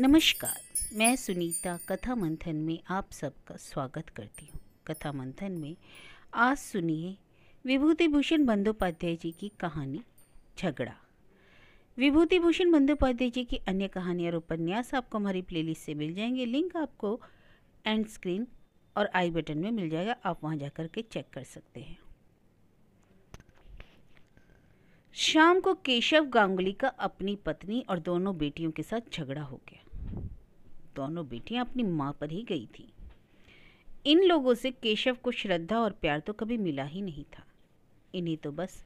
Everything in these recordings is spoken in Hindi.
नमस्कार मैं सुनीता कथा मंथन में आप सबका स्वागत करती हूँ कथा मंथन में आज सुनिए विभूति भूषण बंदोपाध्याय जी की कहानी झगड़ा विभूति भूषण बंदोपाध्याय जी की अन्य कहानी और उपन्यास आपको हमारी प्लेलिस्ट से मिल जाएंगे लिंक आपको एंड स्क्रीन और आई बटन में मिल जाएगा आप वहाँ जा कर के चेक कर सकते हैं शाम को केशव गांगुली का अपनी पत्नी और दोनों बेटियों के साथ झगड़ा हो गया दोनों बेटियां अपनी माँ पर ही गई थी इन लोगों से केशव को श्रद्धा और प्यार तो कभी मिला ही नहीं था इन्हें तो बस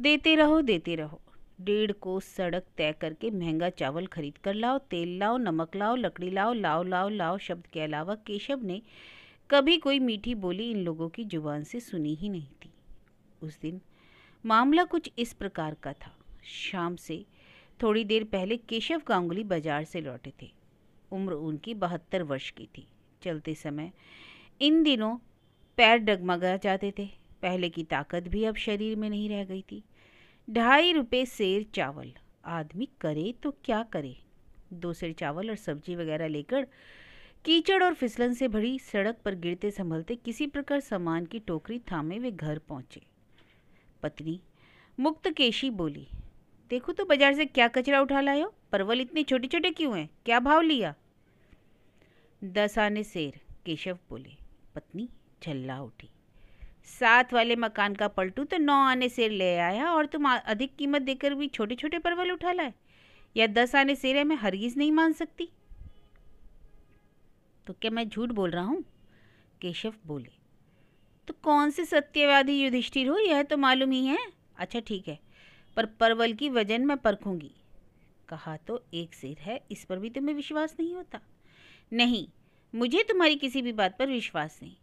देते रहो देते रहो डेढ़ को सड़क तय करके महंगा चावल खरीद कर लाओ तेल लाओ नमक लाओ लकड़ी लाओ लाओ लाओ लाओ शब्द के अलावा केशव ने कभी कोई मीठी बोली इन लोगों की जुबान से सुनी ही नहीं थी उस दिन मामला कुछ इस प्रकार का था शाम से थोड़ी देर पहले केशव गांगुली बाजार से लौटे थे उम्र उनकी बहत्तर वर्ष की थी चलते समय इन दिनों पैर डगमगा जाते थे पहले की ताकत भी अब शरीर में नहीं रह गई थी ढाई रुपये सेर चावल आदमी करे तो क्या करे दो सेर चावल और सब्जी वगैरह लेकर कीचड़ और फिसलन से भरी सड़क पर गिरते संभलते किसी प्रकार सामान की टोकरी थामे वे घर पहुंचे पत्नी मुक्त केशी बोली देखो तो बाजार से क्या कचरा उठा लाए हो परवल इतने छोटे छोटे क्यों हैं क्या भाव लिया दस आने शेर केशव बोले पत्नी झल्ला उठी सात वाले मकान का पलटू तो नौ आने शेर ले आया और तुम अधिक कीमत देकर भी छोटे छोटे परवल उठा लाए या दस आने शेर है मैं हरगिज़ नहीं मान सकती तो क्या मैं झूठ बोल रहा हूँ केशव बोले तो कौन से सत्यवादी युधिष्ठिर हो यह तो मालूम ही है अच्छा ठीक है पर परवल की वजन मैं परखूंगी कहा तो एक शेर है इस पर भी तुम्हें विश्वास नहीं होता नहीं मुझे तुम्हारी किसी भी बात पर विश्वास नहीं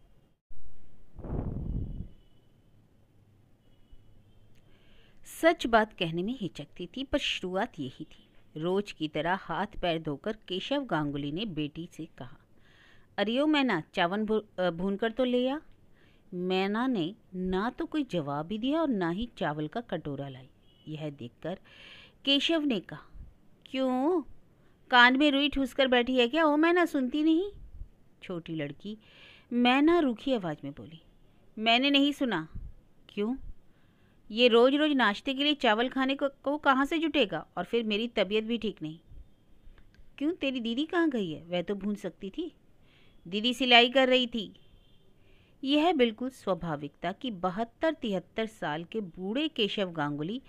सच बात कहने में हिचकती थी पर शुरुआत यही थी रोज की तरह हाथ पैर धोकर केशव गांगुली ने बेटी से कहा अरे ओ मैना चावल भून कर तो ले आ मैना ने ना तो कोई जवाब ही दिया और ना ही चावल का कटोरा लाई यह देखकर केशव ने कहा क्यों कान में रुई ठूस कर बैठी है क्या ओ मैं ना सुनती नहीं छोटी लड़की मैं ना रूखी आवाज़ में बोली मैंने नहीं सुना क्यों ये रोज़ रोज़ नाश्ते के लिए चावल खाने को, को कहाँ से जुटेगा और फिर मेरी तबीयत भी ठीक नहीं क्यों तेरी दीदी कहाँ गई है वह तो भून सकती थी दीदी सिलाई कर रही थी यह बिल्कुल स्वाभाविकता कि बहत्तर तिहत्तर साल के बूढ़े केशव गांगुली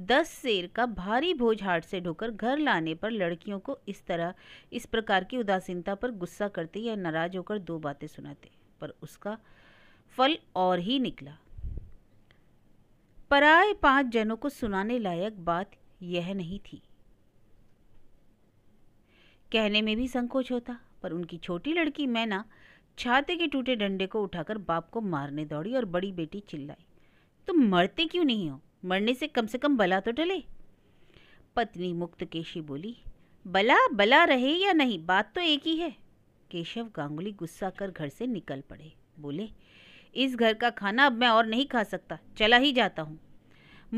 दस शेर का भारी भोज हाट से ढोकर घर लाने पर लड़कियों को इस तरह इस प्रकार की उदासीनता पर गुस्सा करते या नाराज होकर दो बातें सुनाते पर उसका फल और ही निकला पराए पांच जनों को सुनाने लायक बात यह नहीं थी कहने में भी संकोच होता पर उनकी छोटी लड़की मैना छाते के टूटे डंडे को उठाकर बाप को मारने दौड़ी और बड़ी बेटी चिल्लाई तुम मरते क्यों नहीं हो मरने से कम से कम बला तो टले पत्नी मुक्त केशी बोली बला बला रहे या नहीं बात तो एक ही है केशव गांगुली गुस्सा कर घर से निकल पड़े बोले इस घर का खाना अब मैं और नहीं खा सकता चला ही जाता हूँ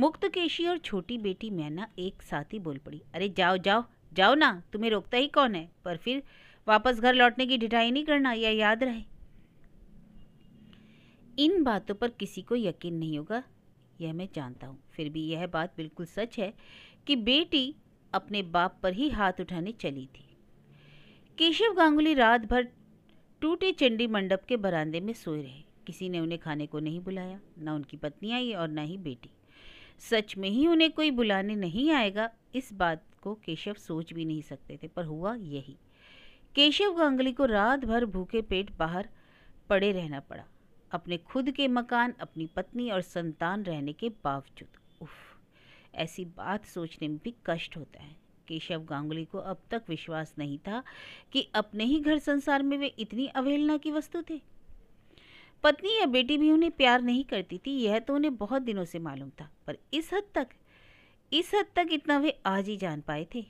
मुक्त केशी और छोटी बेटी मैना एक साथ ही बोल पड़ी अरे जाओ जाओ जाओ ना तुम्हें रोकता ही कौन है पर फिर वापस घर लौटने की ढिठाई नहीं करना या याद रहे इन बातों पर किसी को यकीन नहीं होगा यह मैं जानता हूँ फिर भी यह बात बिल्कुल सच है कि बेटी अपने बाप पर ही हाथ उठाने चली थी केशव गांगुली रात भर टूटे चंडी मंडप के बरामदे में सोए रहे किसी ने उन्हें खाने को नहीं बुलाया ना उनकी पत्नी आई और ना ही बेटी सच में ही उन्हें कोई बुलाने नहीं आएगा इस बात को केशव सोच भी नहीं सकते थे पर हुआ यही केशव गांगुली को रात भर भूखे पेट बाहर पड़े रहना पड़ा अपने खुद के मकान अपनी पत्नी और संतान रहने के बावजूद उफ ऐसी बात सोचने में भी कष्ट होता है केशव गांगुली को अब तक विश्वास नहीं था कि अपने ही घर संसार में वे इतनी अवहेलना की वस्तु थे पत्नी या बेटी भी उन्हें प्यार नहीं करती थी यह तो उन्हें बहुत दिनों से मालूम था पर इस हद तक इस हद तक इतना वे आज ही जान पाए थे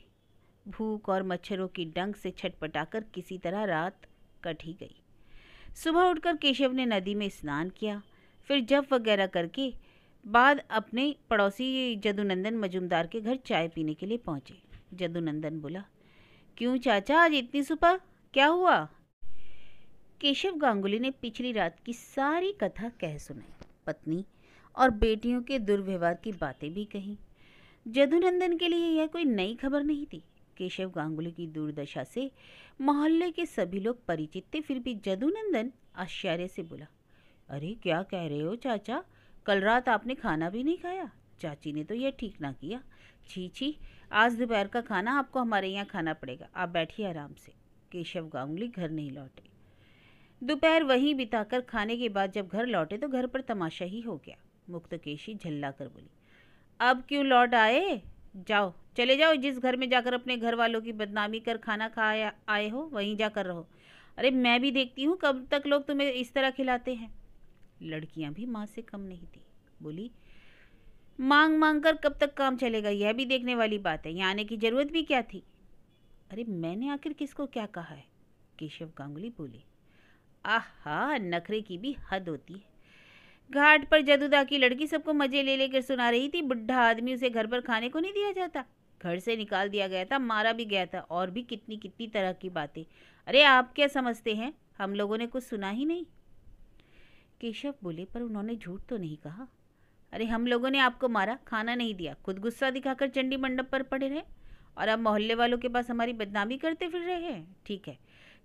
भूख और मच्छरों की डंग से छटपटाकर किसी तरह रात कट ही गई सुबह उठकर केशव ने नदी में स्नान किया फिर जप वगैरह करके बाद अपने पड़ोसी जदुनंदन मजुमदार के घर चाय पीने के लिए पहुंचे जदुनंदन बोला क्यों चाचा आज इतनी सुबह क्या हुआ केशव गांगुली ने पिछली रात की सारी कथा कह सुनाई पत्नी और बेटियों के दुर्व्यवहार की बातें भी कही जदुनंदन के लिए यह कोई नई खबर नहीं थी केशव गांगुली की दुर्दशा से मोहल्ले के सभी लोग परिचित थे फिर भी जदुनंदन आश्चर्य से बोला अरे क्या कह रहे हो चाचा कल रात आपने खाना भी नहीं खाया चाची ने तो यह ठीक ना किया छी छी आज दोपहर का खाना आपको हमारे यहाँ खाना पड़ेगा आप बैठिए आराम से केशव गांगुली घर नहीं लौटे दोपहर वहीं बिताकर खाने के बाद जब घर लौटे तो घर पर तमाशा ही हो गया मुक्त केशी झल्ला कर बोली अब क्यों लौट आए जाओ चले जाओ जिस घर में जाकर अपने घर वालों की बदनामी कर खाना खा आए हो वहीं जाकर रहो अरे मैं भी देखती हूँ कब तक लोग तुम्हें इस तरह खिलाते हैं लड़कियाँ भी माँ से कम नहीं थी बोली मांग मांग कर कब तक काम चलेगा यह भी देखने वाली बात है यहाँ आने की ज़रूरत भी क्या थी अरे मैंने आखिर किसको क्या कहा है केशव गांगुली बोली आह नखरे की भी हद होती है घाट पर जदुदा की लड़की सबको मजे ले लेकर सुना रही थी बुढ़ा आदमी उसे घर पर खाने को नहीं दिया जाता घर से निकाल दिया गया था मारा भी गया था और भी कितनी कितनी तरह की बातें अरे आप क्या समझते हैं हम लोगों ने कुछ सुना ही नहीं केशव बोले पर उन्होंने झूठ तो नहीं कहा अरे हम लोगों ने आपको मारा खाना नहीं दिया खुद गुस्सा दिखाकर चंडी मंडप पर पड़े रहे और आप मोहल्ले वालों के पास हमारी बदनामी करते फिर रहे हैं ठीक है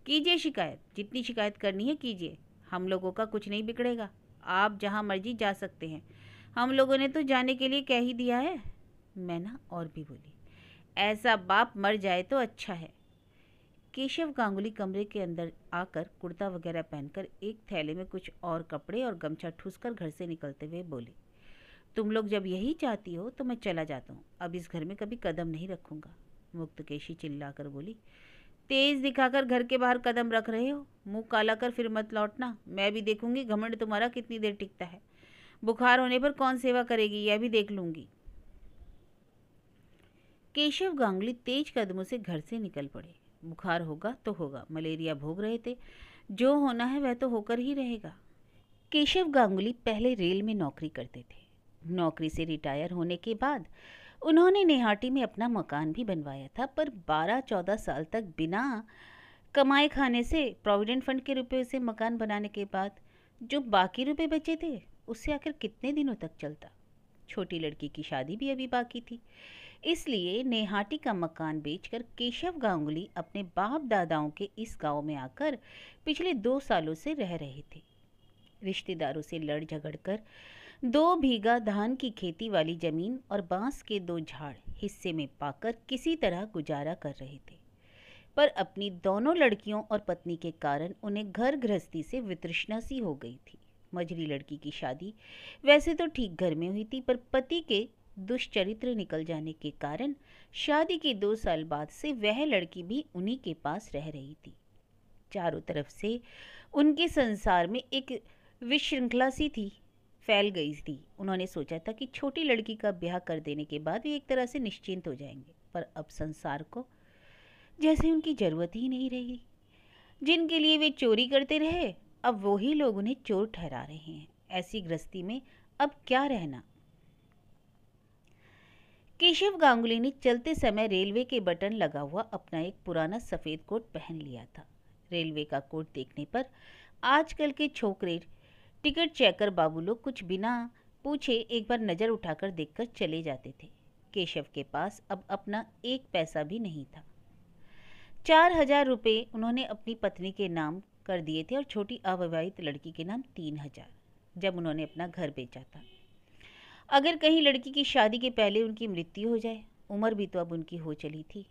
कीजिए शिकायत जितनी शिकायत करनी है कीजिए हम लोगों का कुछ नहीं बिगड़ेगा आप जहाँ मर्जी जा सकते हैं हम लोगों ने तो जाने के लिए कह ही दिया है मैना और भी बोली ऐसा बाप मर जाए तो अच्छा है केशव गांगुली कमरे के अंदर आकर कुर्ता वगैरह पहनकर एक थैले में कुछ और कपड़े और गमछा ठूसकर घर से निकलते हुए बोले तुम लोग जब यही चाहती हो तो मैं चला जाता हूँ अब इस घर में कभी कदम नहीं रखूँगा मुक्त केशी चिल्ला बोली तेज दिखाकर घर के बाहर कदम रख रहे हो मुंह काला कर फिर मत लौटना मैं भी देखूंगी घमंड तुम्हारा कितनी देर टिकता है बुखार होने पर कौन सेवा करेगी यह भी देख लूंगी केशव गांगुली तेज कदमों से घर से निकल पड़े बुखार होगा तो होगा मलेरिया भोग रहे थे जो होना है वह तो होकर ही रहेगा केशव गांगुली पहले रेल में नौकरी करते थे नौकरी से रिटायर होने के बाद उन्होंने नेहाटी में अपना मकान भी बनवाया था पर 12-14 साल तक बिना कमाए खाने से प्रोविडेंट फंड के रुपये से मकान बनाने के बाद जो बाकी रुपए बचे थे उससे आखिर कितने दिनों तक चलता छोटी लड़की की शादी भी अभी बाकी थी इसलिए नेहाटी का मकान बेचकर केशव गांगुली अपने बाप दादाओं के इस गांव में आकर पिछले दो सालों से रह रहे थे रिश्तेदारों से लड़ झगड़ कर दो भीगा धान की खेती वाली जमीन और बांस के दो झाड़ हिस्से में पाकर किसी तरह गुजारा कर रहे थे पर अपनी दोनों लड़कियों और पत्नी के कारण उन्हें घर गृहस्थी से वितृष्णा सी हो गई थी मझली लड़की की शादी वैसे तो ठीक घर में हुई थी पर पति के दुष्चरित्र निकल जाने के कारण शादी के दो साल बाद से वह लड़की भी उन्हीं के पास रह रही थी चारों तरफ से उनके संसार में एक विशृंखला सी थी फैल गई थी उन्होंने सोचा था कि छोटी लड़की का ब्याह कर देने के बाद वे एक तरह से निश्चिंत हो जाएंगे पर अब संसार को जैसे उनकी ज़रूरत ही नहीं रही जिनके लिए वे चोरी करते रहे अब वही लोग उन्हें चोर ठहरा रहे हैं ऐसी गृहस्थी में अब क्या रहना केशव गांगुली ने चलते समय रेलवे के बटन लगा हुआ अपना एक पुराना सफ़ेद कोट पहन लिया था रेलवे का कोट देखने पर आजकल के छोकरे टिकट चेकर बाबू लोग कुछ बिना पूछे एक बार नज़र उठाकर देखकर चले जाते थे केशव के पास अब अपना एक पैसा भी नहीं था चार हजार रुपये उन्होंने अपनी पत्नी के नाम कर दिए थे और छोटी अविवाहित लड़की के नाम तीन हजार जब उन्होंने अपना घर बेचा था अगर कहीं लड़की की शादी के पहले उनकी मृत्यु हो जाए उम्र भी तो अब उनकी हो चली थी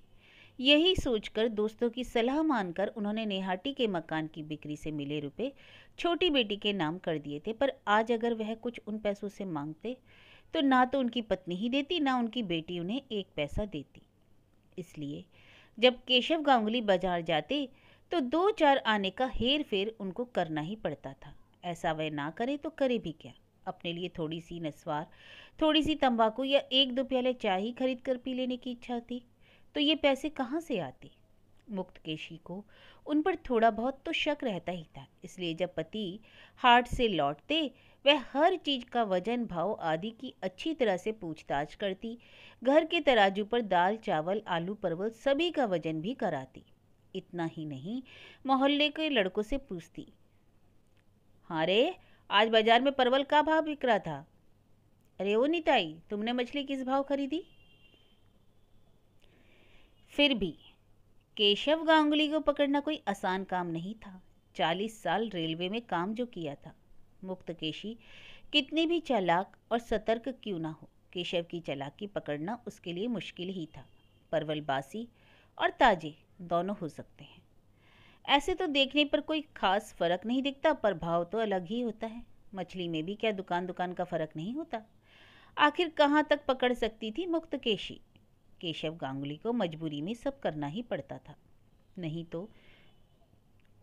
यही सोचकर दोस्तों की सलाह मानकर उन्होंने नेहाटी के मकान की बिक्री से मिले रुपए छोटी बेटी के नाम कर दिए थे पर आज अगर वह कुछ उन पैसों से मांगते तो ना तो उनकी पत्नी ही देती ना उनकी बेटी उन्हें एक पैसा देती इसलिए जब केशव गांगुली बाजार जाते तो दो चार आने का हेर फेर उनको करना ही पड़ता था ऐसा वह ना करे तो करे भी क्या अपने लिए थोड़ी सी नस्वार थोड़ी सी तंबाकू या एक दो प्याले चाय ही खरीद कर पी लेने की इच्छा थी तो ये पैसे कहाँ से आते मुक्त केशी को उन पर थोड़ा बहुत तो शक रहता ही था इसलिए जब पति हार्ट से लौटते वह हर चीज का वजन भाव आदि की अच्छी तरह से पूछताछ करती घर के तराजू पर दाल चावल आलू परवल सभी का वजन भी कराती इतना ही नहीं मोहल्ले के लड़कों से पूछती हाँ रे आज बाजार में परवल का भाव बिक रहा था अरे ओ निताई तुमने मछली किस भाव खरीदी फिर भी केशव गांगुली को पकड़ना कोई आसान काम नहीं था चालीस साल रेलवे में काम जो किया था मुक्तकेशी कितने भी चालाक और सतर्क क्यों ना हो केशव की चालाकी पकड़ना उसके लिए मुश्किल ही था परवल बासी और ताजे दोनों हो सकते हैं ऐसे तो देखने पर कोई खास फर्क नहीं दिखता पर भाव तो अलग ही होता है मछली में भी क्या दुकान दुकान का फर्क नहीं होता आखिर कहाँ तक पकड़ सकती थी मुक्तकेशी केशव गांगुली को मजबूरी में सब करना ही पड़ता था नहीं तो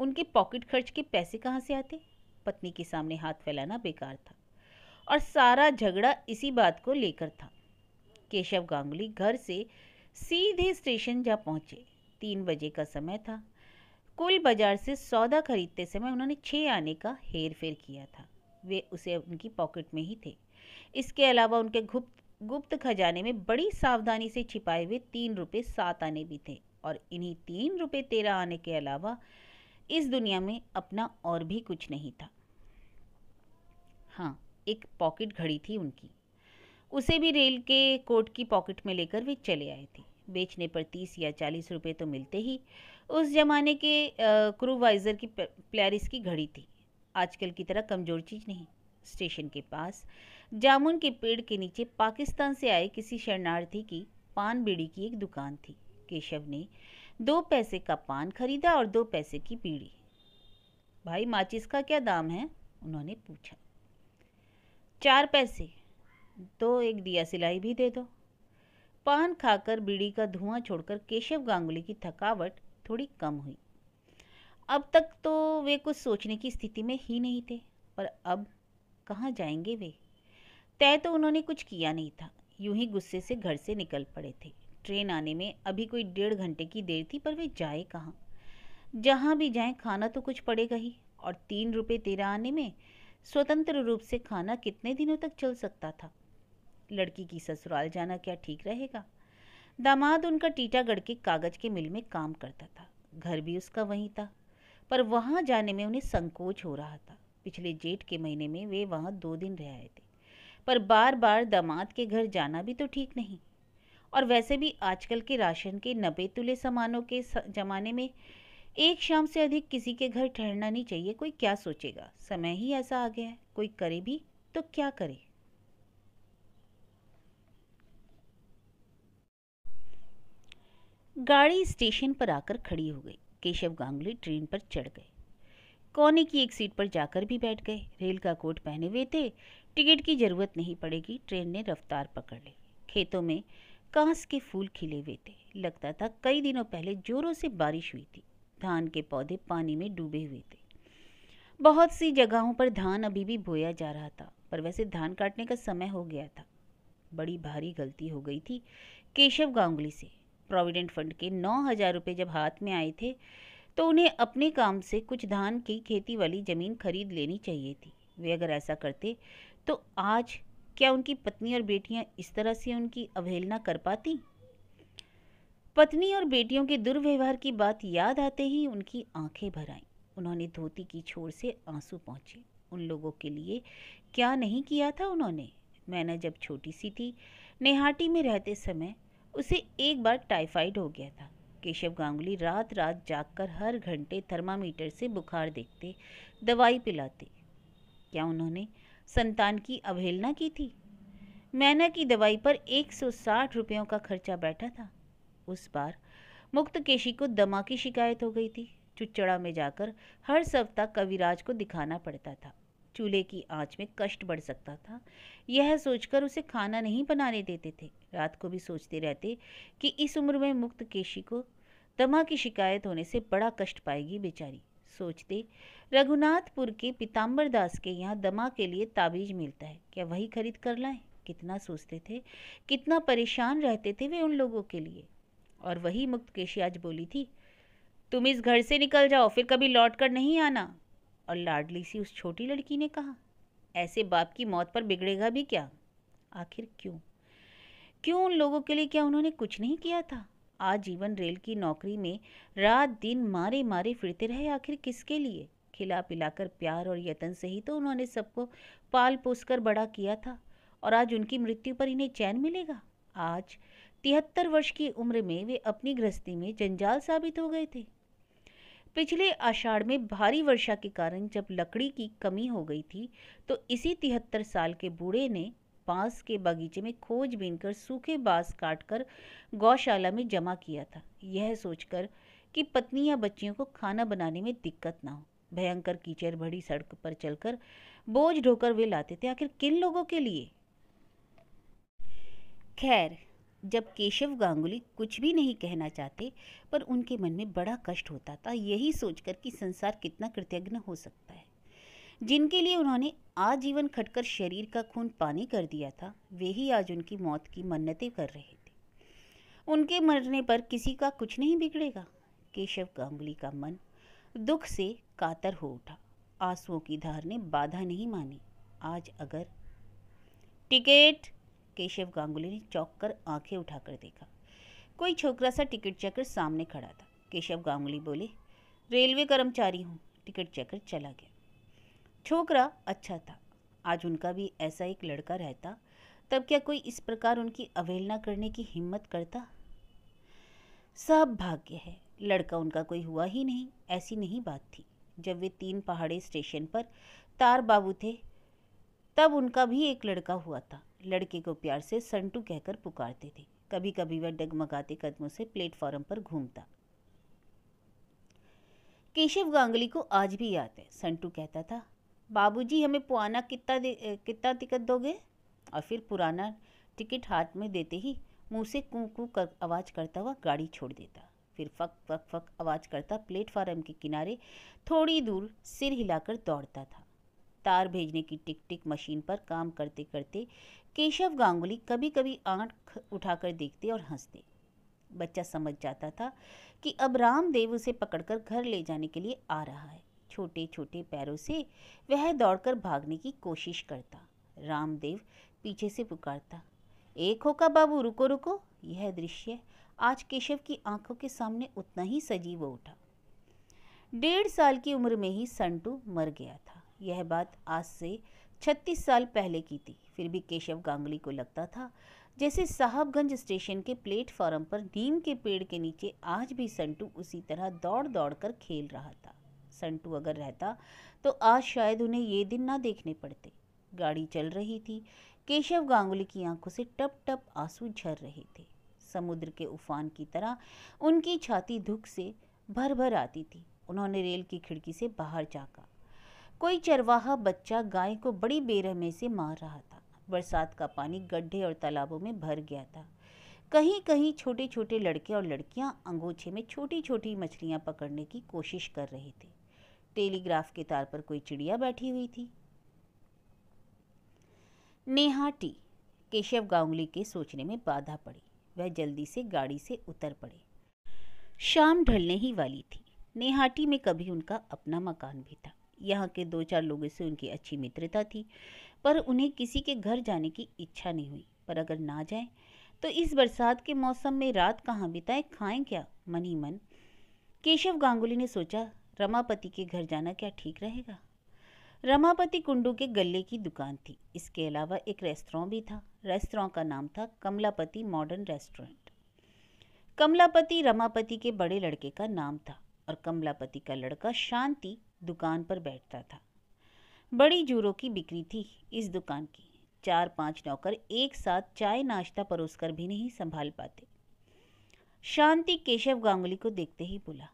उनके पॉकेट खर्च के पैसे कहाँ से आते पत्नी के सामने हाथ फैलाना बेकार था और सारा झगड़ा इसी बात को लेकर था केशव गांगुली घर से सीधे स्टेशन जा पहुँचे तीन बजे का समय था कुल बाजार से सौदा खरीदते समय उन्होंने छः आने का हेर फेर किया था वे उसे उनकी पॉकेट में ही थे इसके अलावा उनके गुप्त गुप्त खजाने में बड़ी सावधानी से छिपाए हुए तीन रुपये सात आने भी थे और इन्हीं तीन रुपये तेरह आने के अलावा इस दुनिया में अपना और भी कुछ नहीं था हाँ एक पॉकेट घड़ी थी उनकी उसे भी रेल के कोट की पॉकेट में लेकर वे चले आए थे बेचने पर तीस या चालीस रुपए तो मिलते ही उस जमाने के क्रूवाइज़र की प्लेरिस की घड़ी थी आजकल की तरह कमज़ोर चीज़ नहीं स्टेशन के पास जामुन के पेड़ के नीचे पाकिस्तान से आए किसी शरणार्थी की पान बीड़ी की एक दुकान थी केशव ने दो पैसे का पान खरीदा और दो पैसे की बीड़ी भाई माचिस का क्या दाम है उन्होंने पूछा चार पैसे तो एक दिया सिलाई भी दे दो पान खाकर बीड़ी का धुआं छोड़कर केशव गांगुली की थकावट थोड़ी कम हुई अब तक तो वे कुछ सोचने की स्थिति में ही नहीं थे पर अब कहाँ जाएंगे वे तय तो उन्होंने कुछ किया नहीं था यूं ही गुस्से से घर से निकल पड़े थे ट्रेन आने में अभी कोई डेढ़ घंटे की देर थी पर वे जाए कहाँ जहाँ भी जाएं खाना तो कुछ पड़ेगा ही और तीन रुपये तेरह आने में स्वतंत्र रूप से खाना कितने दिनों तक चल सकता था लड़की की ससुराल जाना क्या ठीक रहेगा दामाद उनका टीटागढ़ के कागज के मिल में काम करता था घर भी उसका वहीं था पर वहाँ जाने में उन्हें संकोच हो रहा था पिछले जेठ के महीने में वे वहाँ दो दिन रह आए थे पर बार बार दामाद के घर जाना भी तो ठीक नहीं और वैसे भी आजकल के राशन के नबे तुले सामानों के ज़माने में एक शाम से अधिक किसी के घर ठहरना नहीं चाहिए कोई क्या सोचेगा समय ही ऐसा आ गया है कोई करे भी तो क्या करे गाड़ी स्टेशन पर आकर खड़ी हो गई केशव गांगुली ट्रेन पर चढ़ गए कोने की एक सीट पर जाकर भी बैठ गए रेल का कोट पहने हुए थे टिकट की ज़रूरत नहीं पड़ेगी ट्रेन ने रफ्तार पकड़ ली खेतों में कांस के फूल खिले हुए थे लगता था कई दिनों पहले ज़ोरों से बारिश हुई थी धान के पौधे पानी में डूबे हुए थे बहुत सी जगहों पर धान अभी भी बोया जा रहा था पर वैसे धान काटने का समय हो गया था बड़ी भारी गलती हो गई थी केशव गांगुली से प्रोविडेंट फंड के नौ हज़ार रुपये जब हाथ में आए थे तो उन्हें अपने काम से कुछ धान की खेती वाली ज़मीन खरीद लेनी चाहिए थी वे अगर ऐसा करते तो आज क्या उनकी पत्नी और बेटियां इस तरह से उनकी अवहेलना कर पाती पत्नी और बेटियों के दुर्व्यवहार की बात याद आते ही उनकी आंखें भर आईं उन्होंने धोती की छोर से आंसू पहुँचे उन लोगों के लिए क्या नहीं किया था उन्होंने मैना जब छोटी सी थी नेहाटी में रहते समय उसे एक बार टाइफाइड हो गया था केशव गांगुली रात रात जागकर हर घंटे थर्मामीटर से बुखार देखते दवाई पिलाते क्या उन्होंने संतान की अवहेलना की थी मैना की दवाई पर 160 रुपयों का खर्चा बैठा था उस बार मुक्त केशी को दमा की शिकायत हो गई थी चुच्चड़ा में जाकर हर सप्ताह कविराज को दिखाना पड़ता था चूल्हे की आंच में कष्ट बढ़ सकता था यह सोचकर उसे खाना नहीं बनाने देते थे रात को भी सोचते रहते कि इस उम्र में मुक्त केशी को दमा की शिकायत होने से बड़ा कष्ट पाएगी बेचारी सोचते रघुनाथपुर के पीताम्बर दास के यहाँ दमा के लिए ताबीज मिलता है क्या वही खरीद कर लाएं कितना सोचते थे कितना परेशान रहते थे वे उन लोगों के लिए और वही मुक्त केशी आज बोली थी तुम इस घर से निकल जाओ फिर कभी लौट कर नहीं आना और लाडली सी उस छोटी लड़की ने कहा ऐसे बाप की मौत पर बिगड़ेगा भी क्या आखिर क्यों क्यों उन लोगों के लिए क्या उन्होंने कुछ नहीं किया था आजीवन रेल की नौकरी में रात दिन मारे मारे फिरते रहे आखिर किसके लिए खिला पिलाकर प्यार और यतन से ही तो उन्होंने सबको पाल पोस कर बड़ा किया था और आज उनकी मृत्यु पर इन्हें चैन मिलेगा आज तिहत्तर वर्ष की उम्र में वे अपनी गृहस्थी में जंजाल साबित हो गए थे पिछले आषाढ़ में भारी वर्षा के कारण जब लकड़ी की कमी हो गई थी तो इसी तिहत्तर साल के बूढ़े ने पास के बगीचे में खोज बीन कर सूखे बांस कर गौशाला में जमा किया था यह सोचकर कि पत्नी या बच्चियों को खाना बनाने में दिक्कत ना हो भयंकर कीचड़ भरी सड़क पर चलकर बोझ ढोकर वे लाते थे आखिर किन लोगों के लिए खैर जब केशव गांगुली कुछ भी नहीं कहना चाहते पर उनके मन में बड़ा कष्ट होता था यही सोचकर कि संसार कितना कृतज्ञ हो सकता है जिनके लिए उन्होंने आजीवन खटकर शरीर का खून पानी कर दिया था वे ही आज उनकी मौत की मन्नतें कर रहे थे उनके मरने पर किसी का कुछ नहीं बिगड़ेगा केशव गांगुली का मन दुख से कातर हो उठा आंसुओं की धार ने बाधा नहीं मानी आज अगर टिकट केशव गांगुली ने चौक कर आंखें उठाकर देखा कोई छोकरा सा टिकट चेकर सामने खड़ा था केशव गांगुली बोले रेलवे कर्मचारी हूँ टिकट चेकर चला गया छोकरा अच्छा था आज उनका भी ऐसा एक लड़का रहता तब क्या कोई इस प्रकार उनकी अवहेलना करने की हिम्मत करता सब भाग्य है लड़का उनका कोई हुआ ही नहीं ऐसी नहीं बात थी जब वे तीन पहाड़े स्टेशन पर तार बाबू थे तब उनका भी एक लड़का हुआ था लड़के को प्यार से संटू कहकर पुकारते थे कभी कभी वह डगमगाते कदमों से प्लेटफॉर्म पर घूमता केशव गांगली को आज भी याद है संटू कहता था बाबूजी हमें पुराना कितना कितना टिकट दोगे और फिर पुराना टिकट हाथ में देते ही मुंह से कूँ कूँ कर आवाज़ करता हुआ गाड़ी छोड़ देता फिर फक फक फक आवाज़ करता प्लेटफार्म के किनारे थोड़ी दूर सिर हिलाकर दौड़ता था तार भेजने की टिक टिक मशीन पर काम करते करते केशव गांगुली कभी कभी आंख उठाकर देखते और हंसते बच्चा समझ जाता था कि अब रामदेव उसे पकड़कर घर ले जाने के लिए आ रहा है छोटे छोटे पैरों से वह दौड़कर भागने की कोशिश करता रामदेव पीछे से पुकारता एक होका बाबू रुको रुको यह दृश्य आज केशव की आंखों के सामने उतना ही सजीव उठा डेढ़ साल की उम्र में ही संटू मर गया था यह बात आज से छत्तीस साल पहले की थी फिर भी केशव गांगली को लगता था जैसे साहबगंज स्टेशन के प्लेटफॉर्म पर नीम के पेड़ के नीचे आज भी संटू उसी तरह दौड़ दौड़ कर खेल रहा था टू अगर रहता तो आज शायद उन्हें ये दिन ना देखने पड़ते गाड़ी चल रही थी केशव गांगुली की आंखों से टप टप आंसू झर रहे थे समुद्र के उफान की तरह उनकी छाती दुख से भर भर आती थी उन्होंने रेल की खिड़की से बाहर झाँका कोई चरवाहा बच्चा गाय को बड़ी बेरहमी से मार रहा था बरसात का पानी गड्ढे और तालाबों में भर गया था कहीं कहीं छोटे छोटे लड़के और लड़कियां अंगोछे में छोटी छोटी मछलियां पकड़ने की कोशिश कर रहे थे टेलीग्राफ के तार पर कोई चिड़िया बैठी हुई थी नेहा टी केशव गांगुली के सोचने में बाधा पड़ी वह जल्दी से गाड़ी से उतर पड़े शाम ढलने ही वाली थी नेहाटी में कभी उनका अपना मकान भी था यहाँ के दो चार लोगों से उनकी अच्छी मित्रता थी पर उन्हें किसी के घर जाने की इच्छा नहीं हुई पर अगर ना जाएं तो इस बरसात के मौसम में रात कहाँ बिताएं खाएं क्या मन ही मन केशव गांगुली ने सोचा रमापति के घर जाना क्या ठीक रहेगा रमापति कुंडू के गले की दुकान थी इसके अलावा एक रेस्तरां भी था रेस्तरां का नाम था कमलापति मॉडर्न रेस्टोरेंट कमलापति रमापति के बड़े लड़के का नाम था और कमलापति का लड़का शांति दुकान पर बैठता था बड़ी जूरों की बिक्री थी इस दुकान की चार पांच नौकर एक साथ चाय नाश्ता परोसकर भी नहीं संभाल पाते शांति केशव गांगुली को देखते ही बोला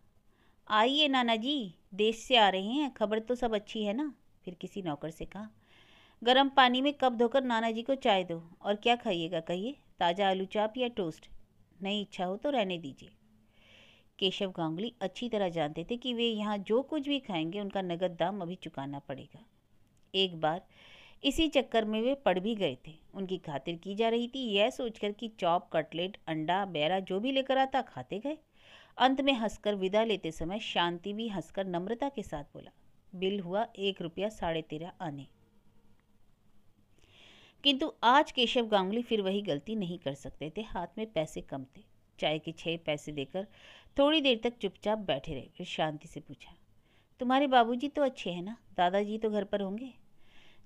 आइए नाना जी देश से आ रहे हैं खबर तो सब अच्छी है ना फिर किसी नौकर से कहा गर्म पानी में कप धोकर नाना जी को चाय दो और क्या खाइएगा कहिए ताज़ा आलू चाप या टोस्ट नहीं इच्छा हो तो रहने दीजिए केशव गांगुली अच्छी तरह जानते थे कि वे यहाँ जो कुछ भी खाएंगे उनका नगद दाम अभी चुकाना पड़ेगा एक बार इसी चक्कर में वे पड़ भी गए थे उनकी खातिर की जा रही थी यह सोचकर कि चॉप कटलेट अंडा बैरा जो भी लेकर आता खाते गए अंत में हंसकर विदा लेते समय शांति भी हंसकर नम्रता के साथ बोला बिल हुआ एक रुपया साढ़े तेरह आने किंतु आज केशव गांगुली फिर वही गलती नहीं कर सकते थे हाथ में पैसे कम थे चाय के छह पैसे देकर थोड़ी देर तक चुपचाप बैठे रहे फिर शांति से पूछा तुम्हारे बाबूजी तो अच्छे हैं ना दादाजी तो घर पर होंगे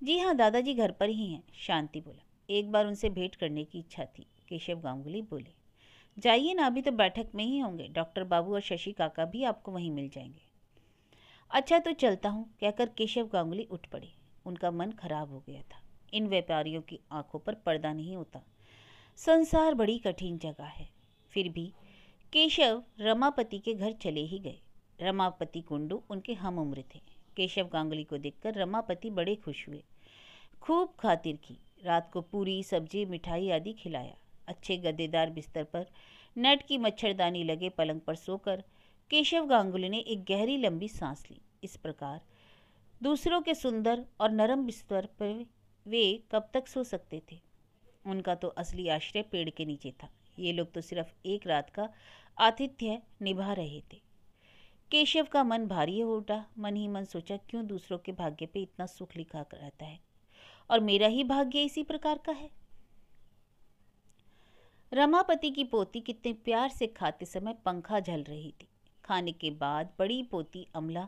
जी हाँ दादाजी घर पर ही हैं शांति बोला एक बार उनसे भेंट करने की इच्छा थी केशव गांगुली बोले जाइए ना अभी तो बैठक में ही होंगे डॉक्टर बाबू और शशि काका भी आपको वहीं मिल जाएंगे अच्छा तो चलता हूँ कहकर केशव गांगुली उठ पड़े उनका मन खराब हो गया था इन व्यापारियों की आंखों पर पर्दा नहीं होता संसार बड़ी कठिन जगह है फिर भी केशव रमापति के घर चले ही गए रमापति कुंडू उनके हम उम्र थे केशव गांगुली को देखकर रमापति बड़े खुश हुए खूब खातिर की रात को पूरी सब्जी मिठाई आदि खिलाया अच्छे गद्देदार बिस्तर पर नट की मच्छरदानी लगे पलंग पर सोकर केशव गांगुली ने एक गहरी लंबी सांस ली इस प्रकार दूसरों के सुंदर और नरम बिस्तर पर वे कब तक सो सकते थे उनका तो असली आश्रय पेड़ के नीचे था ये लोग तो सिर्फ एक रात का आतिथ्य निभा रहे थे केशव का मन भारी हो उठा मन ही मन सोचा क्यों दूसरों के भाग्य पे इतना सुख लिखा रहता है और मेरा ही भाग्य इसी प्रकार का है रमापति की पोती कितने प्यार से खाते समय पंखा झल रही थी खाने के बाद बड़ी पोती अमला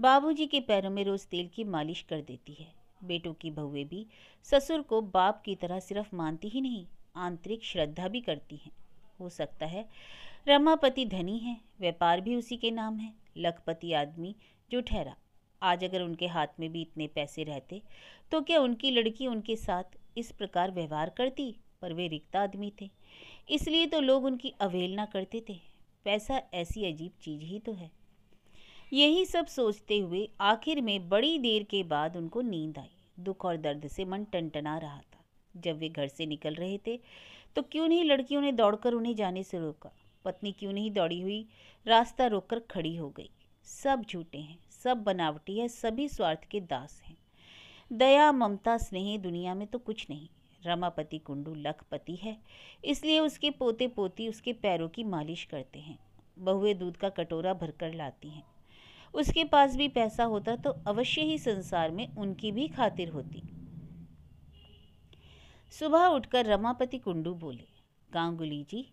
बाबूजी के पैरों में रोज तेल की मालिश कर देती है बेटों की बहुएं भी ससुर को बाप की तरह सिर्फ मानती ही नहीं आंतरिक श्रद्धा भी करती हैं हो सकता है रमापति धनी है व्यापार भी उसी के नाम है लखपति आदमी जो ठहरा आज अगर उनके हाथ में भी इतने पैसे रहते तो क्या उनकी लड़की उनके साथ इस प्रकार व्यवहार करती पर वे रिक्त आदमी थे इसलिए तो लोग उनकी अवहेलना करते थे पैसा ऐसी अजीब चीज ही तो है यही सब सोचते हुए आखिर में बड़ी देर के बाद उनको नींद आई दुख और दर्द से मन टनटना रहा था जब वे घर से निकल रहे थे तो क्यों नहीं लड़कियों ने दौड़कर उन्हें जाने से रोका पत्नी क्यों नहीं दौड़ी हुई रास्ता रोककर खड़ी हो गई सब झूठे हैं सब बनावटी है सभी स्वार्थ के दास हैं दया ममता स्नेह दुनिया में तो कुछ नहीं रमापति कुंडू लखपति है इसलिए उसके पोते पोती उसके पैरों की मालिश करते हैं बहुएं दूध का कटोरा भरकर लाती हैं उसके पास भी पैसा होता तो अवश्य ही संसार में उनकी भी खातिर होती सुबह उठकर रमापति कुंडू बोले गांगुली जी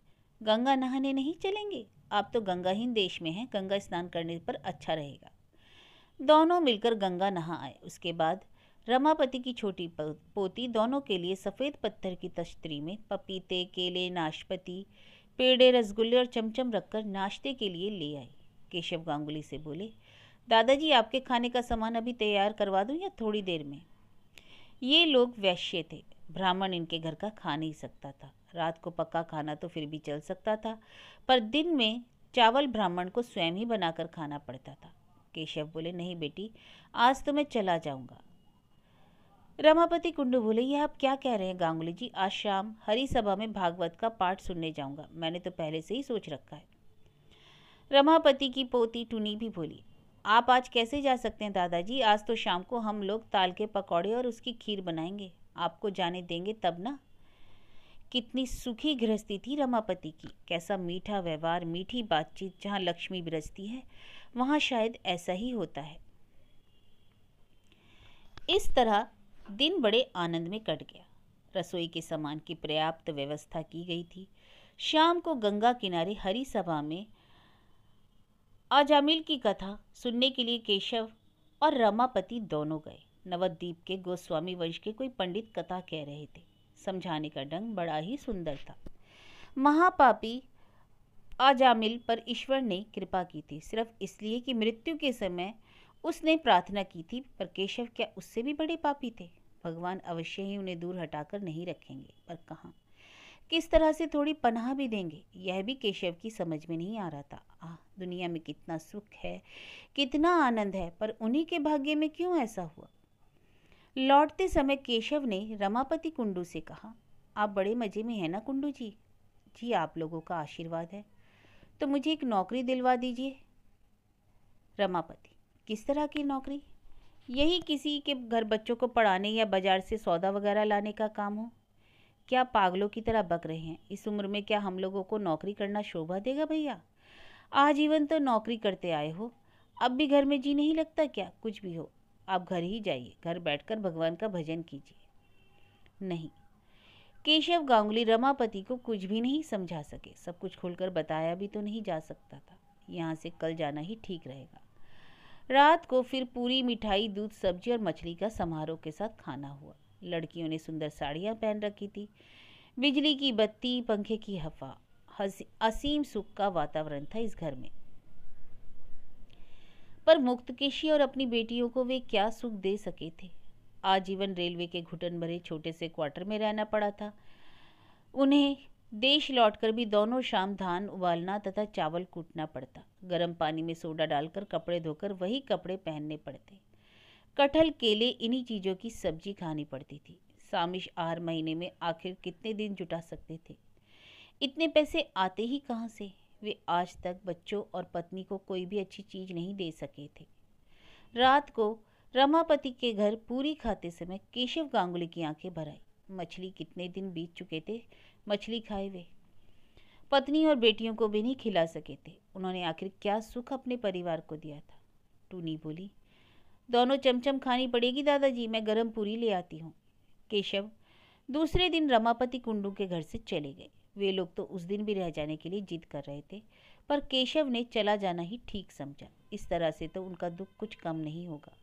गंगा नहाने नहीं चलेंगे आप तो गंगाहीन देश में हैं गंगा स्नान करने पर अच्छा रहेगा दोनों मिलकर गंगा नहा आए उसके बाद रमापति की छोटी पोती दोनों के लिए सफ़ेद पत्थर की तश्तरी में पपीते केले नाशपति पेड़े रसगुल्ले और चमचम रखकर नाश्ते के लिए ले आई केशव गांगुली से बोले दादाजी आपके खाने का सामान अभी तैयार करवा दूँ या थोड़ी देर में ये लोग वैश्य थे ब्राह्मण इनके घर का खा नहीं सकता था रात को पक्का खाना तो फिर भी चल सकता था पर दिन में चावल ब्राह्मण को स्वयं ही बनाकर खाना पड़ता था केशव बोले नहीं बेटी आज तो मैं चला जाऊँगा रमापति कुंडू बोले यह आप क्या कह रहे हैं गांगुली जी आज शाम हरी सभा में भागवत का पाठ सुनने जाऊंगा मैंने तो पहले से ही सोच रखा है रमापति की पोती टुनी भी बोली आप आज कैसे जा सकते हैं दादाजी आज तो शाम को हम लोग ताल के पकौड़े और उसकी खीर बनाएंगे आपको जाने देंगे तब ना कितनी सुखी गृहस्थी थी रमापति की कैसा मीठा व्यवहार मीठी बातचीत जहाँ लक्ष्मी बिरजती है वहाँ शायद ऐसा ही होता है इस तरह दिन बड़े आनंद में कट गया रसोई के सामान की पर्याप्त व्यवस्था की गई थी शाम को गंगा किनारे हरी सभा में आजामिल की कथा सुनने के लिए केशव और रमापति दोनों गए नवद्वीप के गोस्वामी वंश के कोई पंडित कथा कह रहे थे समझाने का ढंग बड़ा ही सुंदर था महापापी आजामिल पर ईश्वर ने कृपा की थी सिर्फ इसलिए कि मृत्यु के समय उसने प्रार्थना की थी पर केशव क्या उससे भी बड़े पापी थे भगवान अवश्य ही उन्हें दूर हटाकर नहीं रखेंगे पर कहाँ किस तरह से थोड़ी पनाह भी देंगे यह भी केशव की समझ में नहीं आ रहा था आह दुनिया में कितना सुख है कितना आनंद है पर उन्हीं के भाग्य में क्यों ऐसा हुआ लौटते समय केशव ने रमापति कुंडू से कहा आप बड़े मज़े में हैं ना कुंडू जी जी आप लोगों का आशीर्वाद है तो मुझे एक नौकरी दिलवा दीजिए रमापति किस तरह की नौकरी यही किसी के घर बच्चों को पढ़ाने या बाजार से सौदा वगैरह लाने का काम हो क्या पागलों की तरह बक रहे हैं इस उम्र में क्या हम लोगों को नौकरी करना शोभा देगा भैया आजीवन तो नौकरी करते आए हो अब भी घर में जी नहीं लगता क्या कुछ भी हो आप घर ही जाइए घर बैठकर भगवान का भजन कीजिए नहीं केशव गांगुली रमापति को कुछ भी नहीं समझा सके सब कुछ खुलकर बताया भी तो नहीं जा सकता था यहाँ से कल जाना ही ठीक रहेगा रात को फिर पूरी मिठाई दूध सब्जी और मछली का समारोह के साथ खाना हुआ लड़कियों ने सुंदर साड़ियाँ पहन रखी थी बिजली की बत्ती पंखे की हवा असीम सुख का वातावरण था इस घर में पर मुक्तकेशी और अपनी बेटियों को वे क्या सुख दे सके थे आजीवन रेलवे के घुटन भरे छोटे से क्वार्टर में रहना पड़ा था उन्हें देश लौटकर भी दोनों शाम धान उबालना तथा चावल कूटना पड़ता गर्म पानी में सोडा डालकर कपड़े धोकर वही कपड़े पहनने पड़ते कटहल केले इन्हीं चीज़ों की सब्जी खानी पड़ती थी सामिश आर महीने में आखिर कितने दिन जुटा सकते थे इतने पैसे आते ही कहाँ से वे आज तक बच्चों और पत्नी को कोई भी अच्छी चीज़ नहीं दे सके थे रात को रमापति के घर पूरी खाते समय केशव गांगुली की आंखें भर आई मछली कितने दिन बीत चुके थे मछली खाए हुए पत्नी और बेटियों को भी नहीं खिला सके थे उन्होंने आखिर क्या सुख अपने परिवार को दिया था टूनी बोली दोनों चमचम खानी पड़ेगी दादाजी मैं गरम पूरी ले आती हूँ केशव दूसरे दिन रमापति कुंडू के घर से चले गए वे लोग तो उस दिन भी रह जाने के लिए जिद कर रहे थे पर केशव ने चला जाना ही ठीक समझा इस तरह से तो उनका दुख कुछ कम नहीं होगा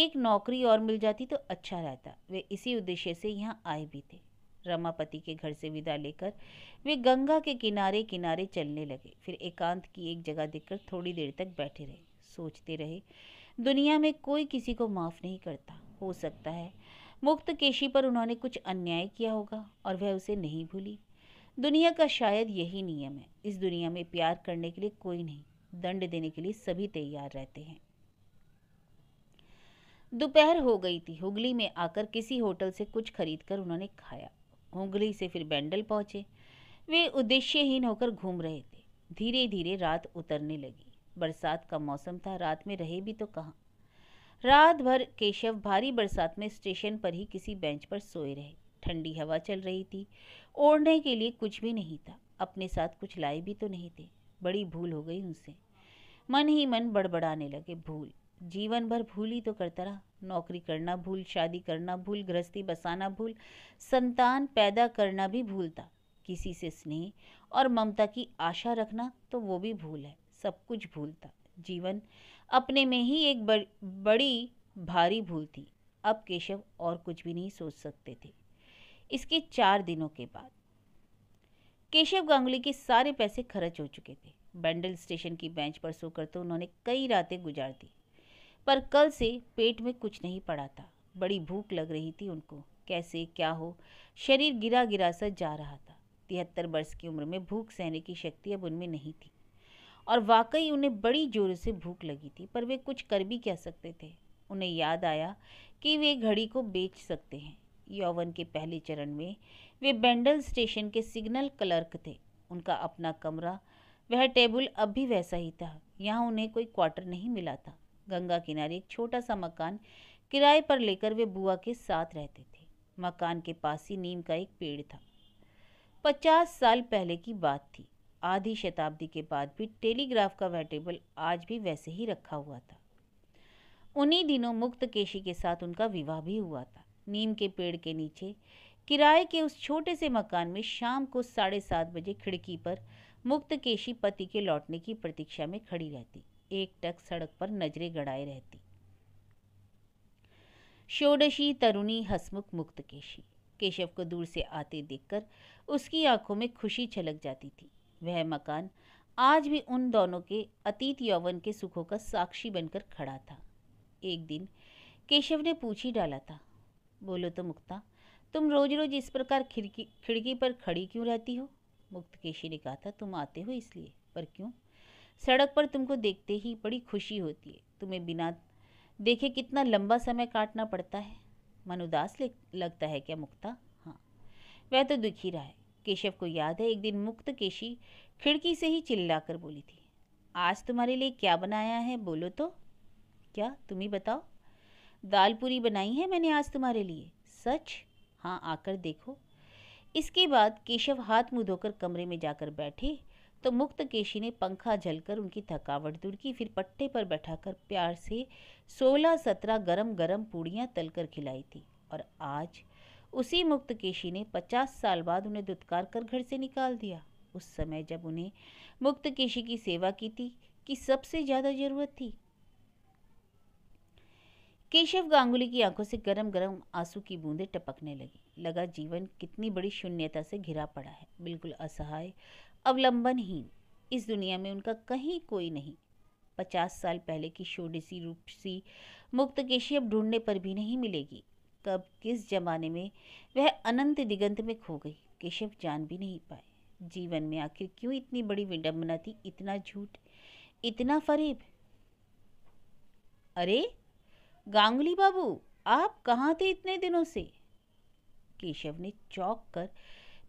एक नौकरी और मिल जाती तो अच्छा रहता वे इसी उद्देश्य से यहाँ आए भी थे रमापति के घर से विदा लेकर वे गंगा के किनारे किनारे चलने लगे फिर एकांत की एक जगह देखकर थोड़ी देर तक बैठे रहे सोचते रहे दुनिया में कोई किसी को माफ़ नहीं करता हो सकता है मुक्त केशी पर उन्होंने कुछ अन्याय किया होगा और वह उसे नहीं भूली दुनिया का शायद यही नियम है इस दुनिया में प्यार करने के लिए कोई नहीं दंड देने के लिए सभी तैयार रहते हैं दोपहर हो गई थी हुगली में आकर किसी होटल से कुछ खरीद कर उन्होंने खाया होंगली से फिर बैंडल पहुंचे वे उद्देश्यहीन होकर घूम रहे थे धीरे धीरे रात उतरने लगी बरसात का मौसम था रात में रहे भी तो कहाँ रात भर केशव भारी बरसात में स्टेशन पर ही किसी बेंच पर सोए रहे ठंडी हवा चल रही थी ओढ़ने के लिए कुछ भी नहीं था अपने साथ कुछ लाए भी तो नहीं थे बड़ी भूल हो गई उनसे मन ही मन बड़बड़ाने लगे भूल जीवन भर भूल ही तो करता रहा नौकरी करना भूल शादी करना भूल गृहस्थी बसाना भूल संतान पैदा करना भी भूलता किसी से स्नेह और ममता की आशा रखना तो वो भी भूल है सब कुछ भूलता जीवन अपने में ही एक बड़ी भारी भूल थी अब केशव और कुछ भी नहीं सोच सकते थे इसके चार दिनों के बाद केशव गांगुली के सारे पैसे खर्च हो चुके थे बैंडल स्टेशन की बेंच पर सोकर तो उन्होंने कई रातें गुजार दी पर कल से पेट में कुछ नहीं पड़ा था बड़ी भूख लग रही थी उनको कैसे क्या हो शरीर गिरा गिरा सा जा रहा था तिहत्तर वर्ष की उम्र में भूख सहने की शक्ति अब उनमें नहीं थी और वाकई उन्हें बड़ी जोर से भूख लगी थी पर वे कुछ कर भी कह सकते थे उन्हें याद आया कि वे घड़ी को बेच सकते हैं यौवन के पहले चरण में वे बेंडल स्टेशन के सिग्नल क्लर्क थे उनका अपना कमरा वह टेबल अब भी वैसा ही था यहाँ उन्हें कोई क्वार्टर नहीं मिला था गंगा किनारे एक छोटा सा मकान किराए पर लेकर वे बुआ के साथ रहते थे मकान के पास ही नीम का एक पेड़ था पचास साल पहले की बात थी आधी शताब्दी के बाद भी टेलीग्राफ का वह टेबल आज भी वैसे ही रखा हुआ था उन्हीं दिनों मुक्त केशी के साथ उनका विवाह भी हुआ था नीम के पेड़ के नीचे किराए के उस छोटे से मकान में शाम को साढ़े सात बजे खिड़की पर मुक्त केशी पति के लौटने की प्रतीक्षा में खड़ी रहती एक टक सड़क पर नजरें गड़ाए रहती षोडशी तरुणी हसमुख मुक्त केशी केशव को दूर से आते देखकर उसकी आंखों में खुशी छलक जाती थी वह मकान आज भी उन दोनों के अतीत यौवन के सुखों का साक्षी बनकर खड़ा था एक दिन केशव ने पूछ ही डाला था बोलो तो मुक्ता तुम रोज रोज इस प्रकार खिड़की खिड़की पर खड़ी क्यों रहती हो मुक्त केशी ने कहा था तुम आते हो इसलिए पर क्यों सड़क पर तुमको देखते ही बड़ी खुशी होती है तुम्हें बिना देखे कितना लंबा समय काटना पड़ता है मन उदास लगता है क्या मुक्ता हाँ वह तो दुखी रहा है केशव को याद है एक दिन मुक्त केशी खिड़की से ही चिल्लाकर बोली थी आज तुम्हारे लिए क्या बनाया है बोलो तो क्या तुम ही बताओ दाल पूरी बनाई है मैंने आज तुम्हारे लिए सच हाँ आकर देखो इसके बाद केशव हाथ मुँह धोकर कमरे में जाकर बैठे तो मुक्त केशी ने पंखा जलकर उनकी थकावट दूर की फिर पट्टे पर बैठाकर प्यार से सोलह सत्रह गरम गरम पूड़ियाँ तलकर खिलाई थी और आज उसी मुक्त केशी ने पचास साल बाद उन्हें दुत्कार कर घर से निकाल दिया उस समय जब उन्हें मुक्त केशी की सेवा की थी कि सबसे ज़्यादा जरूरत थी केशव गांगुली की आंखों से गरम गरम आंसू की बूंदें टपकने लगी लगा जीवन कितनी बड़ी शून्यता से घिरा पड़ा है बिल्कुल असहाय अवलंबनहीन इस दुनिया में उनका कहीं कोई नहीं पचास साल पहले की शोडसी रूप सी केशी अब ढूंढने पर भी नहीं मिलेगी कब किस जमाने में वह अनंत दिगंत में खो गई केशव जान भी नहीं पाए जीवन में आखिर क्यों इतनी बड़ी विडंबना थी इतना झूठ इतना फरेब अरे गांगुली बाबू आप कहाँ थे इतने दिनों से केशव ने चौंक कर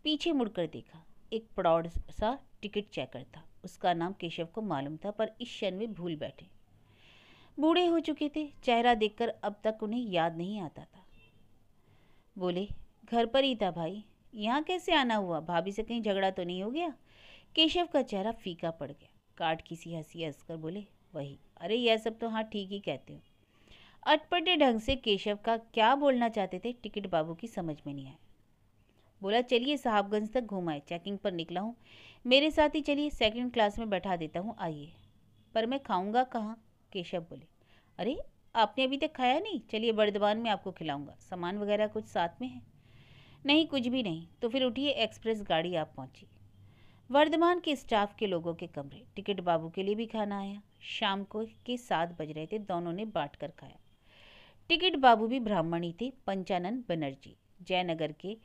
पीछे मुड़कर देखा एक प्रौढ़ सा टिकट चेकर था उसका नाम केशव को मालूम था पर इस क्षण में भूल बैठे बूढ़े हो चुके थे चेहरा देखकर अब तक उन्हें याद नहीं आता था बोले घर पर ही था भाई यहाँ कैसे आना हुआ भाभी से कहीं झगड़ा तो नहीं हो गया केशव का चेहरा फीका पड़ गया काट की सी हंसी हंसकर बोले वही अरे यह सब तो हाँ ठीक ही कहते हो अटपटे ढंग से केशव का क्या बोलना चाहते थे टिकट बाबू की समझ में नहीं आया बोला चलिए साहबगंज तक घूमाए चेकिंग पर निकला हूँ मेरे साथ ही चलिए सेकंड क्लास में बैठा देता हूँ आइए पर मैं खाऊंगा कहाँ केशव बोले अरे आपने अभी तक खाया नहीं चलिए बर्दवान में आपको खिलाऊंगा सामान वगैरह कुछ साथ में है नहीं कुछ भी नहीं तो फिर उठिए एक्सप्रेस गाड़ी आप पहुँची वर्धमान के स्टाफ के लोगों के कमरे टिकट बाबू के लिए भी खाना आया शाम को के सात बज रहे थे दोनों ने बांट कर खाया टिकट बाबू भी ब्राह्मणी थे पंचानंद बनर्जी जयनगर के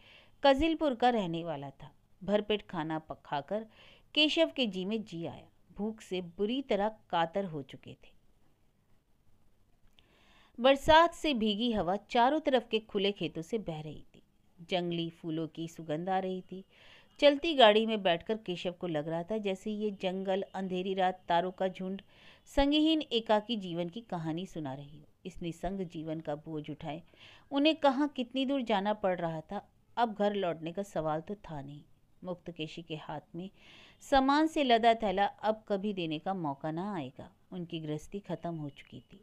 कजिलपुर का रहने वाला था भरपेट खाना पकाकर केशव के जी में जी आया भूख से बुरी तरह कातर हो चुके थे बरसात से भीगी हवा चारों तरफ के खुले खेतों से बह रही थी जंगली फूलों की सुगंध आ रही थी चलती गाड़ी में बैठकर केशव को लग रहा था जैसे ये जंगल अंधेरी रात तारों का झुंड संगहीन एकाकी जीवन की कहानी सुना रही हो इस निसंग जीवन का बोझ उठाए उन्हें कहाँ कितनी दूर जाना पड़ रहा था अब घर लौटने का सवाल तो था नहीं मुक्त केशी के हाथ में सामान से लदा थैला अब कभी देने का मौका ना आएगा उनकी गृहस्थी खत्म हो चुकी थी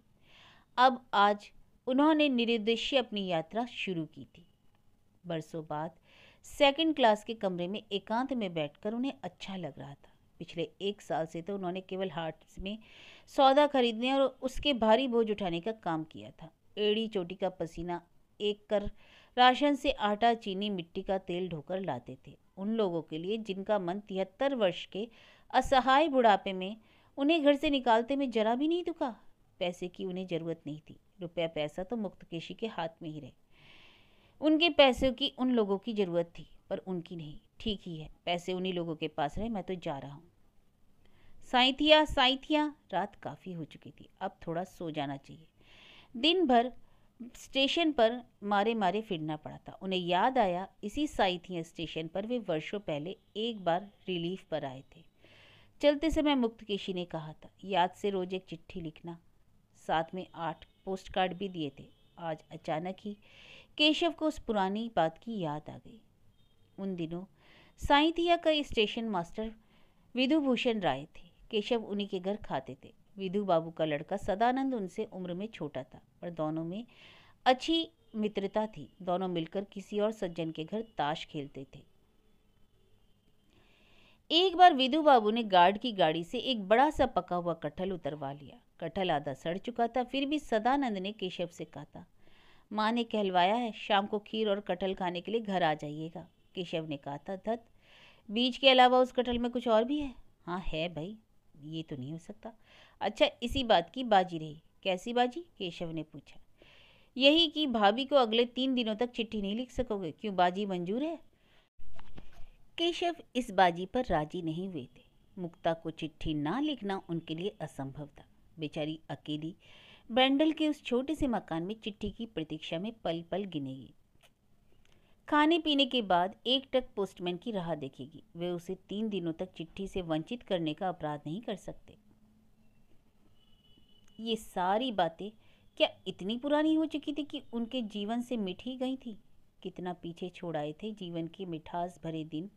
अब आज उन्होंने निरुद्देश्य अपनी यात्रा शुरू की थी बरसों बाद सेकंड क्लास के कमरे में एकांत में बैठकर उन्हें अच्छा लग रहा था पिछले एक साल से तो उन्होंने केवल हाट में सौदा खरीदने और उसके भारी बोझ उठाने का काम किया था एड़ी चोटी का पसीना एक कर राशन से आटा चीनी मिट्टी का तेल ढोकर लाते थे उन लोगों के लिए जिनका मन तिहत्तर वर्ष के असहाय बुढ़ापे में उन्हें घर से निकालते में जरा भी नहीं दुखा पैसे की उन्हें ज़रूरत नहीं थी रुपया पैसा तो मुक्तकेशी के हाथ में ही रहे उनके पैसों की उन लोगों की ज़रूरत थी पर उनकी नहीं ठीक ही है पैसे उन्हीं लोगों के पास रहे मैं तो जा रहा हूँ साइथिया साइथिया रात काफ़ी हो चुकी थी अब थोड़ा सो जाना चाहिए दिन भर स्टेशन पर मारे मारे फिरना पड़ा था उन्हें याद आया इसी साइथिया स्टेशन पर वे वर्षों पहले एक बार रिलीफ पर आए थे चलते समय मुक्त केशी ने कहा था याद से रोज एक चिट्ठी लिखना साथ में आठ पोस्ट कार्ड भी दिए थे आज अचानक ही केशव को उस पुरानी बात की याद आ गई उन दिनों साइथिया का स्टेशन मास्टर विधुभूषण राय थे केशव उन्हीं के घर खाते थे विधु बाबू का लड़का सदानंद उनसे उम्र में छोटा था पर दोनों में अच्छी मित्रता थी दोनों मिलकर किसी और सज्जन के घर ताश खेलते थे एक बार विधु बाबू ने गार्ड की गाड़ी से एक बड़ा सा पका हुआ कटहल उतरवा लिया कटहल आधा सड़ चुका था फिर भी सदानंद ने केशव से कहा था माँ ने कहलवाया है शाम को खीर और कटहल खाने के लिए घर आ जाइएगा केशव ने कहा था धत बीज के अलावा उस कटहल में कुछ और भी है हाँ है भाई ये तो नहीं हो सकता अच्छा इसी बात की बाजी रही कैसी बाजी केशव ने पूछा यही कि भाभी को अगले तीन दिनों तक चिट्ठी नहीं लिख सकोगे क्यों बाजी मंजूर है केशव इस बाजी पर राजी नहीं हुए थे मुक्ता को चिट्ठी ना लिखना उनके लिए असंभव था बेचारी अकेली ब्रैंडल के उस छोटे से मकान में चिट्ठी की प्रतीक्षा में पल पल गिनेगी खाने पीने के बाद एक टक पोस्टमैन की राह देखेगी वे उसे तीन दिनों तक चिट्ठी से वंचित करने का अपराध नहीं कर सकते ये सारी बातें क्या इतनी पुरानी हो चुकी थी कि उनके जीवन से मिट ही गई थी कितना पीछे छोड़ आए थे जीवन के मिठास भरे दिन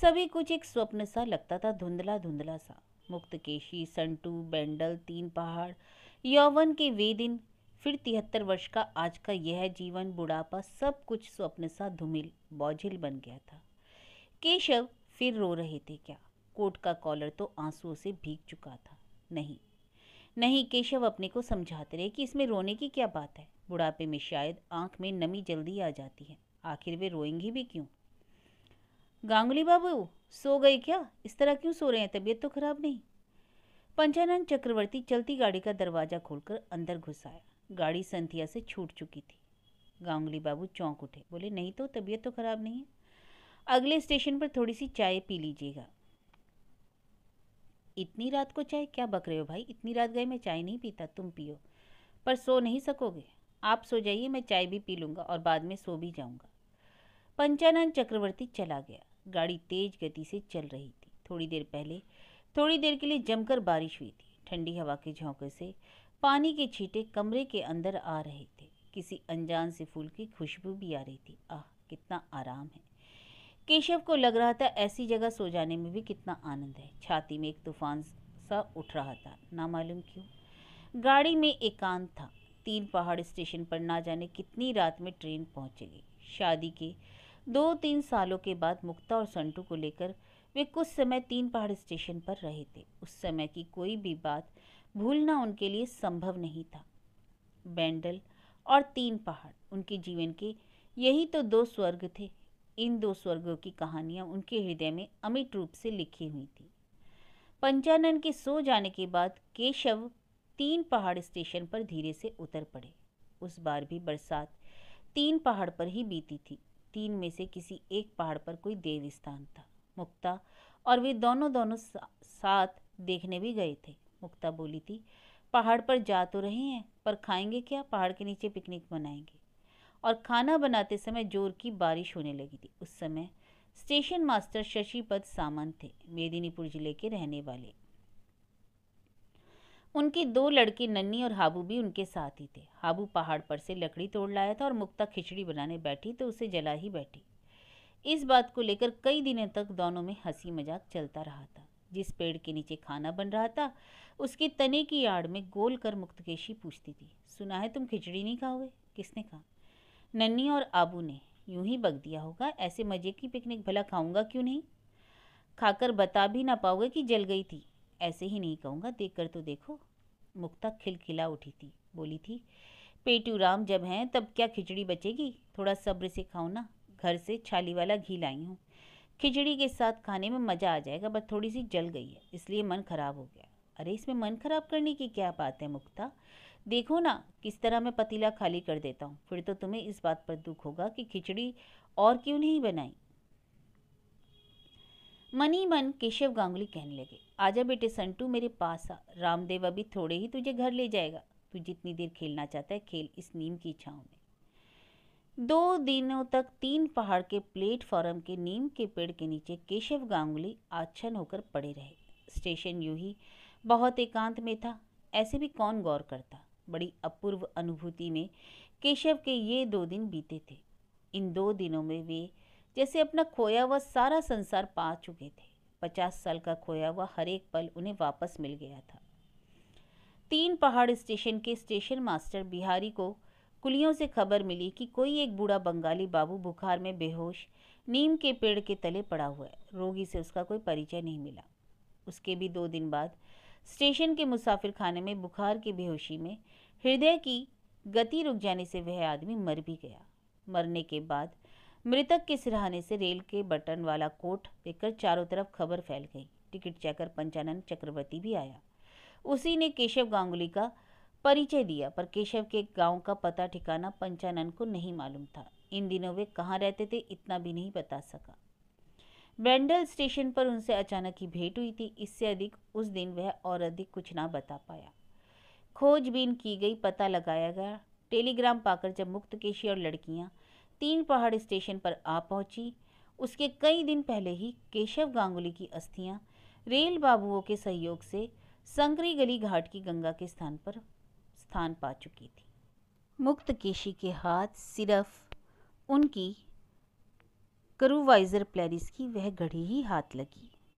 सभी कुछ एक स्वप्न सा लगता था धुंधला धुंधला सा मुक्त केशी संटू बैंडल तीन पहाड़ यौवन के वे दिन फिर तिहत्तर वर्ष का आज का यह जीवन बुढ़ापा सब कुछ स्वप्न सा धुमिल बौझिल बन गया था केशव फिर रो रहे थे क्या कोट का कॉलर तो आंसुओं से भीग चुका था नहीं नहीं केशव अपने को समझाते रहे कि इसमें रोने की क्या बात है बुढ़ापे में शायद आंख में नमी जल्दी आ जाती है आखिर वे रोएंगी भी क्यों गांगुली बाबू सो गए क्या इस तरह क्यों सो रहे हैं तबीयत तो खराब नहीं पंचानंद चक्रवर्ती चलती गाड़ी का दरवाज़ा खोलकर अंदर घुस आया गाड़ी संथिया से छूट चुकी थी गांगुली बाबू चौंक उठे बोले नहीं तो तबीयत तो खराब नहीं है अगले स्टेशन पर थोड़ी सी चाय पी लीजिएगा इतनी रात को चाय क्या बक रहे हो भाई इतनी रात गए मैं चाय नहीं पीता तुम पियो पर सो नहीं सकोगे आप सो जाइए मैं चाय भी पी लूँगा और बाद में सो भी जाऊँगा पंचानंद चक्रवर्ती चला गया गाड़ी तेज गति से चल रही थी थोड़ी देर पहले थोड़ी देर के लिए जमकर बारिश हुई थी ठंडी हवा के झोंके से पानी के छींटे कमरे के अंदर आ रहे थे किसी अनजान से फूल की खुशबू भी आ रही थी आह कितना आराम है केशव को लग रहा था ऐसी जगह सो जाने में भी कितना आनंद है छाती में एक तूफान सा उठ रहा था ना मालूम क्यों गाड़ी में एकांत था तीन पहाड़ स्टेशन पर ना जाने कितनी रात में ट्रेन पहुंचेगी शादी के दो तीन सालों के बाद मुक्ता और संटू को लेकर वे कुछ समय तीन पहाड़ स्टेशन पर रहे थे उस समय की कोई भी बात भूलना उनके लिए संभव नहीं था बैंडल और तीन पहाड़ उनके जीवन के यही तो दो स्वर्ग थे इन दो स्वर्गों की कहानियाँ उनके हृदय में अमिट रूप से लिखी हुई थी पंचानन के सो जाने के बाद केशव तीन पहाड़ स्टेशन पर धीरे से उतर पड़े उस बार भी बरसात तीन पहाड़ पर ही बीती थी तीन में से किसी एक पहाड़ पर कोई देव स्थान था मुक्ता और वे दोनों दोनों साथ देखने भी गए थे मुक्ता बोली थी पहाड़ पर जा तो रहे हैं पर खाएंगे क्या पहाड़ के नीचे पिकनिक मनाएंगे और खाना बनाते समय जोर की बारिश होने लगी थी उस समय स्टेशन मास्टर शशिपद सामंत थे मेदिनीपुर जिले के रहने वाले उनके दो लड़के नन्नी और हाबू भी उनके साथ ही थे हाबू पहाड़ पर से लकड़ी तोड़ लाया था और मुक्ता खिचड़ी बनाने बैठी तो उसे जला ही बैठी इस बात को लेकर कई दिनों तक दोनों में हंसी मजाक चलता रहा था जिस पेड़ के नीचे खाना बन रहा था उसके तने की आड़ में गोल कर मुक्तकेशी पूछती थी सुना है तुम खिचड़ी नहीं खाओगे किसने कहा नन्नी और आबू ने यूं ही बग दिया होगा ऐसे मज़े की पिकनिक भला खाऊंगा क्यों नहीं खाकर बता भी ना पाओगे कि जल गई थी ऐसे ही नहीं कहूँगा देख कर तो देखो मुक्ता खिलखिला उठी थी बोली थी पेटू राम जब हैं तब क्या खिचड़ी बचेगी थोड़ा सब्र से खाओ ना घर से छाली वाला घी लाई हूँ खिचड़ी के साथ खाने में मज़ा आ जाएगा बस थोड़ी सी जल गई है इसलिए मन खराब हो गया अरे इसमें मन खराब करने की क्या बात है मुक्ता देखो ना किस तरह मैं पतीला खाली कर देता हूँ फिर तो तुम्हें इस बात पर दुख होगा कि खिचड़ी और क्यों नहीं बनाई मनी मन केशव गांगुली कहने लगे आजा बेटे संटू मेरे पास आ रामदेव अभी थोड़े ही तुझे घर ले जाएगा तू जितनी देर खेलना चाहता है खेल इस नीम की छाँव में दो दिनों तक तीन पहाड़ के प्लेटफॉर्म के नीम के पेड़ के नीचे केशव गांगुली आच्छन होकर पड़े रहे स्टेशन यूं ही बहुत एकांत में था ऐसे भी कौन गौर करता बड़ी अपूर्व अनुभूति में केशव के ये दो दिन बीते थे इन दो दिनों में वे जैसे अपना खोया हुआ सारा संसार पा चुके थे पचास साल का खोया हुआ हर एक पल उन्हें वापस मिल गया था तीन पहाड़ स्टेशन के स्टेशन मास्टर बिहारी को कुलियों से खबर मिली कि कोई एक बूढ़ा बंगाली बाबू बुखार में बेहोश नीम के पेड़ के तले पड़ा हुआ है रोगी से उसका कोई परिचय नहीं मिला उसके भी दो दिन बाद स्टेशन के मुसाफिर खाने में बुखार की बेहोशी में हृदय की गति रुक जाने से वह आदमी मर भी गया मरने के बाद मृतक के सिरहाने से रेल के बटन वाला कोट देखकर चारों तरफ खबर फैल गई टिकट चेकर पंचानंद चक्रवर्ती भी आया उसी ने केशव गांगुली का परिचय दिया पर केशव के गांव का पता ठिकाना पंचानंद को नहीं मालूम था इन दिनों वे कहाँ रहते थे इतना भी नहीं बता सका वेंडल स्टेशन पर उनसे अचानक ही भेंट हुई थी इससे अधिक उस दिन वह और अधिक कुछ ना बता पाया खोजबीन की गई पता लगाया गया टेलीग्राम पाकर जब मुक्त केशी और लड़कियां तीन पहाड़ स्टेशन पर आ पहुंची उसके कई दिन पहले ही केशव गांगुली की अस्थियां रेल बाबुओं के सहयोग से संकरी गली घाट की गंगा के स्थान पर स्थान पा चुकी थी मुक्त केशी के हाथ सिर्फ उनकी वाइजर प्लेरिस की वह घड़ी ही हाथ लगी